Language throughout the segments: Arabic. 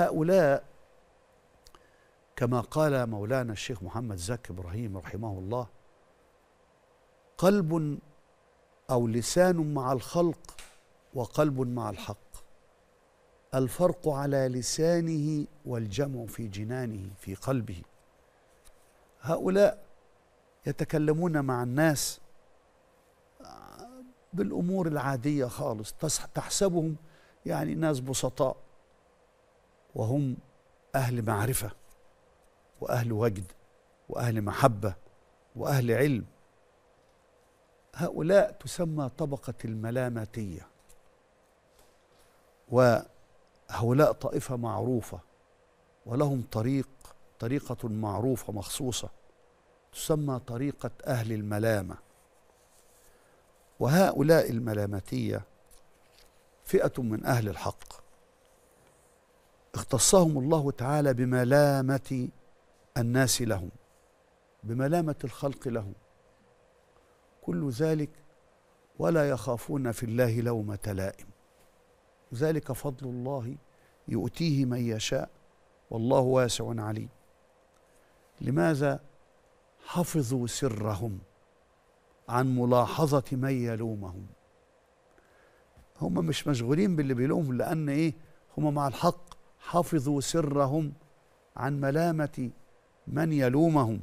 هؤلاء كما قال مولانا الشيخ محمد زكي ابراهيم رحمه الله قلب او لسان مع الخلق وقلب مع الحق الفرق على لسانه والجمع في جنانه في قلبه هؤلاء يتكلمون مع الناس آه، بالامور العاديه خالص تحسبهم يعني ناس بسطاء وهم أهل معرفة وأهل وجد وأهل محبة وأهل علم هؤلاء تسمى طبقة الملاماتية وهؤلاء طائفة معروفة ولهم طريق طريقة معروفة مخصوصة تسمى طريقة أهل الملامة وهؤلاء الملاماتية فئة من أهل الحق اختصهم الله تعالى بملامة الناس لهم بملامة الخلق لهم كل ذلك ولا يخافون في الله لومة لائم ذلك فضل الله يؤتيه من يشاء والله واسع عليم لماذا حفظوا سرهم عن ملاحظة من يلومهم هم مش مشغولين باللي بيلومهم لأن إيه هم مع الحق حفظوا سرهم عن ملامة من يلومهم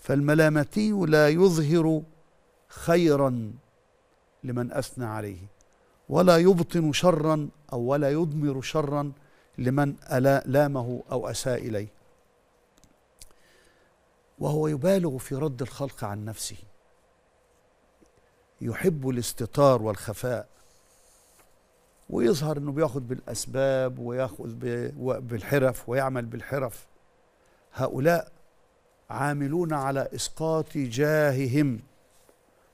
فالملامتي لا يظهر خيرا لمن أثنى عليه ولا يبطن شرا أو ولا يضمر شرا لمن لامه أو أساء إليه وهو يبالغ في رد الخلق عن نفسه يحب الاستتار والخفاء ويظهر انه بياخد بالاسباب وياخذ بالحرف ويعمل بالحرف هؤلاء عاملون على اسقاط جاههم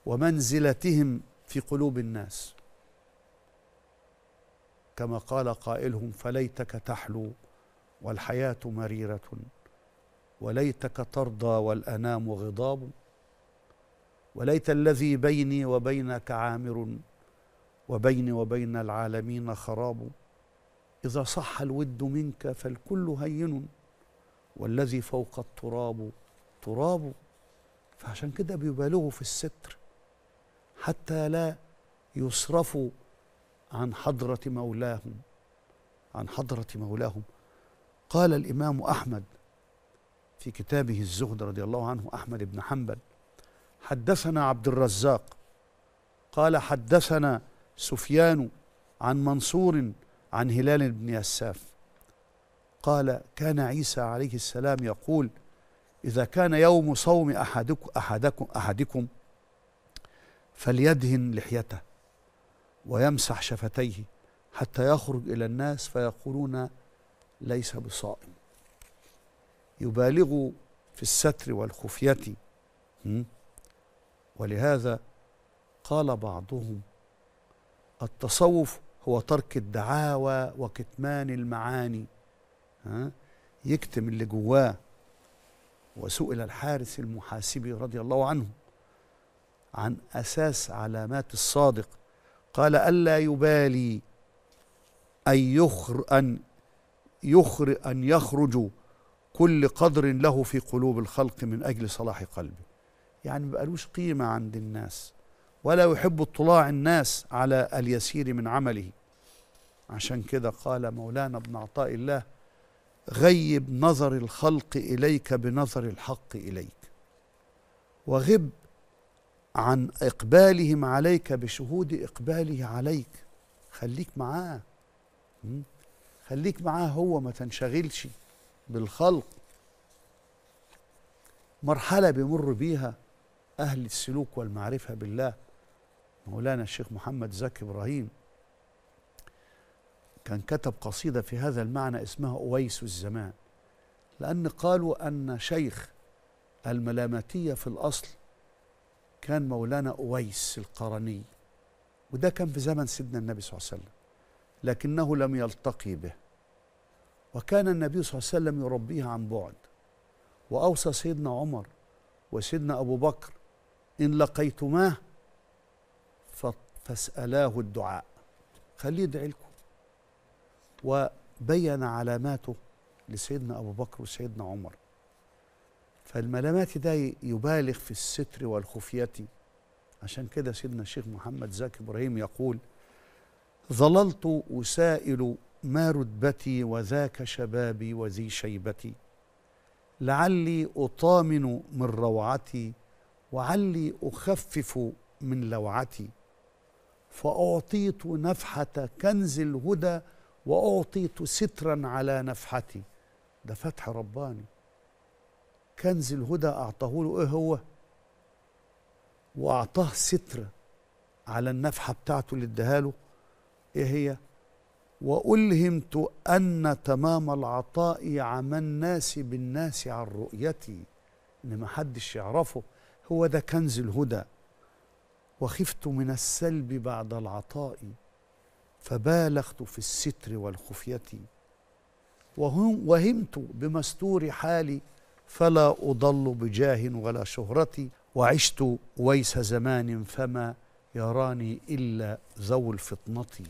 ومنزلتهم في قلوب الناس كما قال قائلهم فليتك تحلو والحياه مريره وليتك ترضى والانام غضاب وليت الذي بيني وبينك عامر وبيني وبين العالمين خراب إذا صح الود منك فالكل هين والذي فوق التراب تراب فعشان كده بيبالغوا في الستر حتى لا يصرفوا عن حضرة مولاهم عن حضرة مولاهم قال الإمام أحمد في كتابه الزهد رضي الله عنه أحمد بن حنبل حدثنا عبد الرزاق قال حدثنا سفيان عن منصور عن هلال بن يساف قال كان عيسى عليه السلام يقول إذا كان يوم صوم أحدكم, أحدكم, أحدكم فليدهن لحيته ويمسح شفتيه حتى يخرج إلى الناس فيقولون ليس بصائم يبالغ في الستر والخفية ولهذا قال بعضهم التصوف هو ترك الدعاوى وكتمان المعاني ها؟ يكتم اللي جواه وسئل الحارث المحاسبي رضي الله عنه عن أساس علامات الصادق قال ألا يبالي أن يخر أن يخر أن يخرج كل قدر له في قلوب الخلق من أجل صلاح قلبه يعني ما بقالوش قيمة عند الناس ولا يحب اطلاع الناس على اليسير من عمله عشان كده قال مولانا ابن عطاء الله غيب نظر الخلق اليك بنظر الحق اليك وغب عن اقبالهم عليك بشهود اقباله عليك خليك معاه خليك معاه هو ما تنشغلش بالخلق مرحله بيمر بيها اهل السلوك والمعرفه بالله مولانا الشيخ محمد زكي إبراهيم كان كتب قصيدة في هذا المعنى اسمها أويس الزمان لأن قالوا أن شيخ الملاماتية في الأصل كان مولانا أويس القرني وده كان في زمن سيدنا النبي صلى الله عليه وسلم لكنه لم يلتقي به وكان النبي صلى الله عليه وسلم يربيه عن بعد وأوصى سيدنا عمر وسيدنا أبو بكر إن لقيتماه فاسألاه الدعاء خليه يدعي لكم وبين علاماته لسيدنا أبو بكر وسيدنا عمر فالملامات ده يبالغ في الستر والخفية عشان كده سيدنا الشيخ محمد زكي إبراهيم يقول ظللت أسائل ما رتبتي وذاك شبابي وذي شيبتي لعلي أطامن من روعتي وعلي أخفف من لوعتي فأعطيت نفحة كنز الهدى وأعطيت سترا على نفحتي ده فتح رباني كنز الهدى أعطاه له إيه هو وأعطاه ستر على النفحة بتاعته اللي اداها إيه هي وألهمت أن تمام العطاء عمى الناس بالناس عن رؤيتي إن محدش يعرفه هو ده كنز الهدى وخفت من السلب بعد العطاء فبالغت في الستر والخفية وهمت بمستور حالي فلا أضل بجاه ولا شهرتي وعشت ويس زمان فما يراني إلا ذو الفطنة